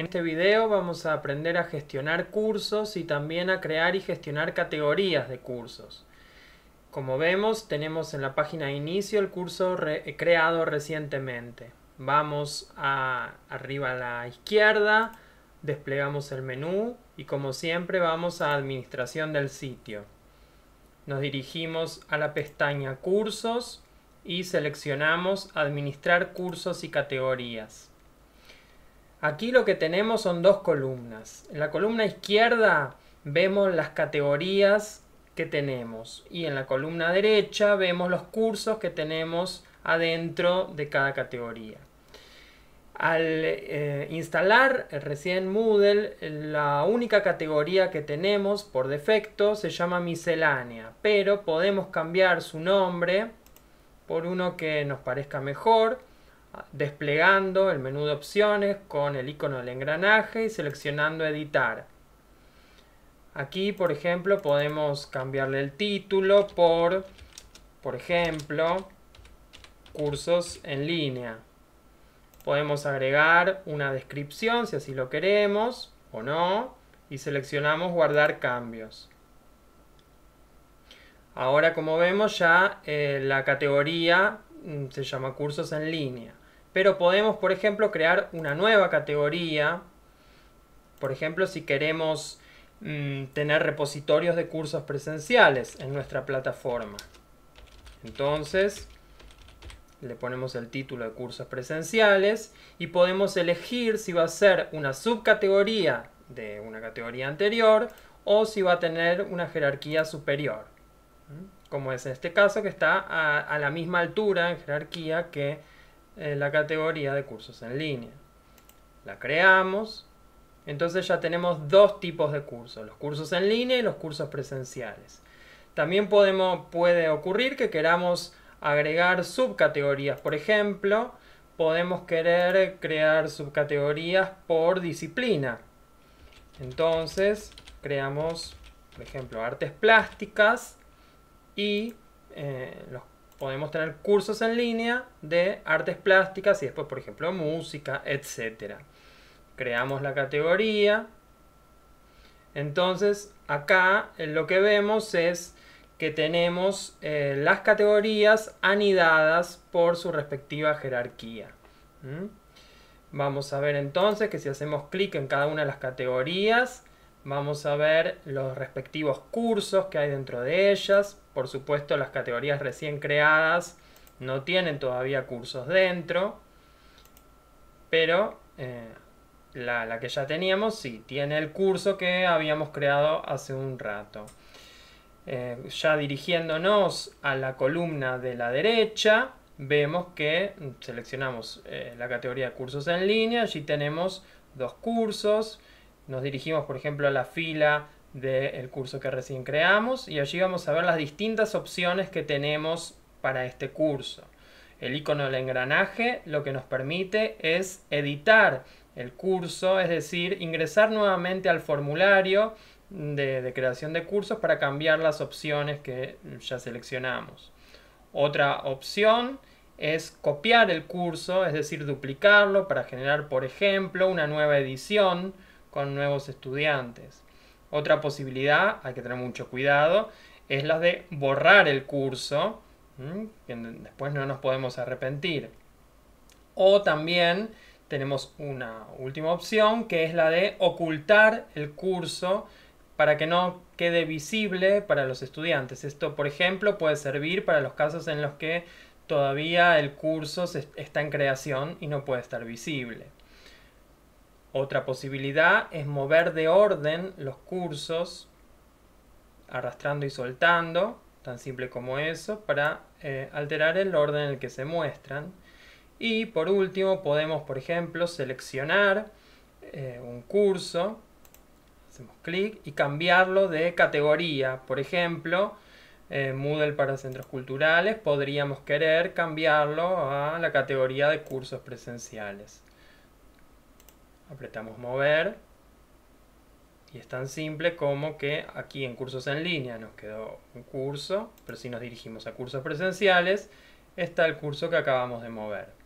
En este video vamos a aprender a gestionar cursos y también a crear y gestionar categorías de cursos. Como vemos, tenemos en la página de inicio el curso eh, creado recientemente. Vamos arriba a la izquierda, desplegamos el menú y como siempre vamos a administración del sitio. Nos dirigimos a la pestaña cursos y seleccionamos administrar cursos y categorías. Aquí lo que tenemos son dos columnas. En la columna izquierda vemos las categorías que tenemos y en la columna derecha vemos los cursos que tenemos adentro de cada categoría. Al eh, instalar recién Moodle, la única categoría que tenemos por defecto se llama miscelánea, pero podemos cambiar su nombre por uno que nos parezca mejor desplegando el menú de opciones con el icono del engranaje y seleccionando editar. Aquí, por ejemplo, podemos cambiarle el título por, por ejemplo, cursos en línea. Podemos agregar una descripción si así lo queremos o no y seleccionamos guardar cambios. Ahora, como vemos, ya eh, la categoría mm, se llama cursos en línea. Pero podemos, por ejemplo, crear una nueva categoría. Por ejemplo, si queremos mm, tener repositorios de cursos presenciales en nuestra plataforma. Entonces, le ponemos el título de cursos presenciales y podemos elegir si va a ser una subcategoría de una categoría anterior o si va a tener una jerarquía superior. Como es en este caso que está a la misma altura en jerarquía que eh, la categoría de cursos en línea. La creamos. Entonces ya tenemos dos tipos de cursos, los cursos en línea y los cursos presenciales. También podemos, puede ocurrir que queramos agregar subcategorías. Por ejemplo, podemos querer crear subcategorías por disciplina. Entonces, creamos, por ejemplo, artes plásticas y eh, los podemos tener cursos en línea de artes plásticas y después, por ejemplo, música, etc. Creamos la categoría. Entonces, acá eh, lo que vemos es que tenemos eh, las categorías anidadas por su respectiva jerarquía. Vamos a ver entonces que si hacemos clic en cada una de las categorías, vamos a ver los respectivos cursos que hay dentro de ellas. Por supuesto, las categorías recién creadas no tienen todavía cursos dentro, pero eh, la, que ya teníamos sí tiene el curso que habíamos creado hace un rato. Eh, ya dirigiéndonos a la columna de la derecha, vemos que seleccionamos eh, la categoría de cursos en línea, allí tenemos dos cursos, nos dirigimos, por ejemplo, a la fila del curso que recién creamos y allí vamos a ver las distintas opciones que tenemos para este curso. El icono del engranaje lo que nos permite es editar el curso, es decir, ingresar nuevamente al formulario de creación de cursos para cambiar las opciones que ya seleccionamos. Otra opción es copiar el curso, es decir, duplicarlo para generar, por ejemplo, una nueva edición con nuevos estudiantes. Otra posibilidad, hay que tener mucho cuidado, es la de borrar el curso, que después no nos podemos arrepentir. O también tenemos una última opción, que es la de ocultar el curso para que no quede visible para los estudiantes. Esto, por ejemplo, puede servir para los casos en los que todavía el curso está en creación y no puede estar visible. Otra posibilidad es mover de orden los cursos arrastrando y soltando, tan simple como eso, para eh, alterar el orden en el que se muestran. Y por último podemos, por ejemplo, seleccionar eh, un curso, hacemos clic y cambiarlo de categoría. Por ejemplo, Moodle para centros culturales, podríamos querer cambiarlo a la categoría de cursos presenciales apretamos mover y es tan simple como que aquí en cursos en línea nos quedó un curso, pero si nos dirigimos a cursos presenciales, está el curso que acabamos de mover.